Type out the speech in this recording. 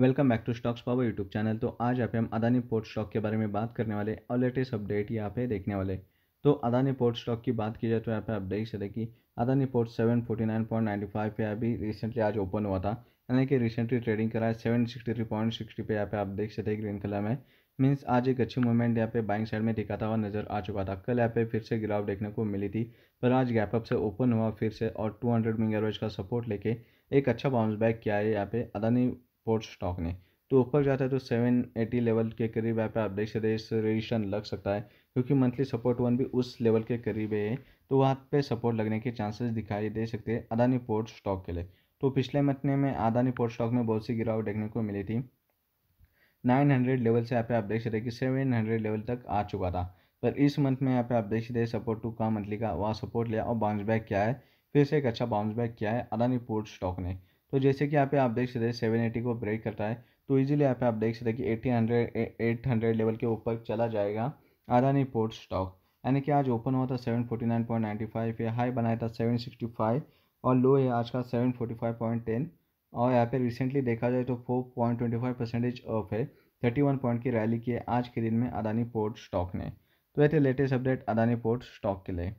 welcome back to stocks power YouTube channel तो आज यहाँ पे हम अदानी पोर्ट स्टॉक के बारे में बात करने वाले और लेटेस्ट अपडेट यहाँ पे देखने वाले तो अदानी पोर्ट स्टॉक की बात की जाए तो यहाँ पे आप देख सकते कि Adani port seven forty nine point ninety five पे अभी रिसेंटली आज ओपन हुआ था यानी कि रिसेंटली ट्रेडिंग करा है seven sixty three point sixty पे यहाँ पे आप देख सकते हैं ग्रीन कलर में मीन्स आज एक अच्छी मूवमेंट यहाँ पे बाइंग साइड में दिखाता हुआ नजर आ चुका था कल यहाँ पे फिर से गिरावट देखने को मिली थी पर आज गैप अप से ओपन हुआ फिर से और टू हंड्रेड मिंग का सपोर्ट लेके एक अच्छा बाउंस बैक किया है यहाँ पे अदानी पोर्ट स्टॉक ने तो ऊपर जाता है तो सेवन एटी लेवल के करीब यहाँ पे आप देख सकते हैं रेजिस्टेंस लग सकता है क्योंकि मंथली सपोर्ट वन भी उस लेवल के करीब है तो वहाँ पे सपोर्ट लगने के चांसेस दिखाई दे सकते हैं अदानी पोर्ट स्टॉक के लिए तो पिछले महीने में अदानी पोर्ट स्टॉक में बहुत सी गिरावट देखने को मिली थी नाइन हंड्रेड लेवल से यहाँ पे आप देख सकते हैं कि हंड्रेड लेवल तक आ चुका था पर इस मंथ में यहाँ पे आप देख सकते हैं सपोर्ट टू का मंथली का वहाँ सपोर्ट लिया और बाउंस बैक किया है फिर से एक अच्छा बाउंस बैक किया है अदानी पोर्ट स्टॉक ने तो जैसे कि यहाँ पे आप देख सकते हैं सेवन एटी को ब्रेक करता है तो इजीली यहाँ पे आप देख सकते हैं कि eighty hundred eight hundred level के ऊपर चला जाएगा अदानी पोर्ट स्टॉक यानी कि आज ओपन हुआ था seven forty nine point ninety five या हाई बनाया था सेवन सिक्सटी फाइव और लो है आज का seven forty five point ten और यहाँ पे रिसेंटली देखा जाए तो four point twenty five percentage off है थर्टी वन पॉइंट की रैली की है आज के दिन में अदानी पोर्ट स्टॉक ने तो ये थे latest update Adani port stock के लिए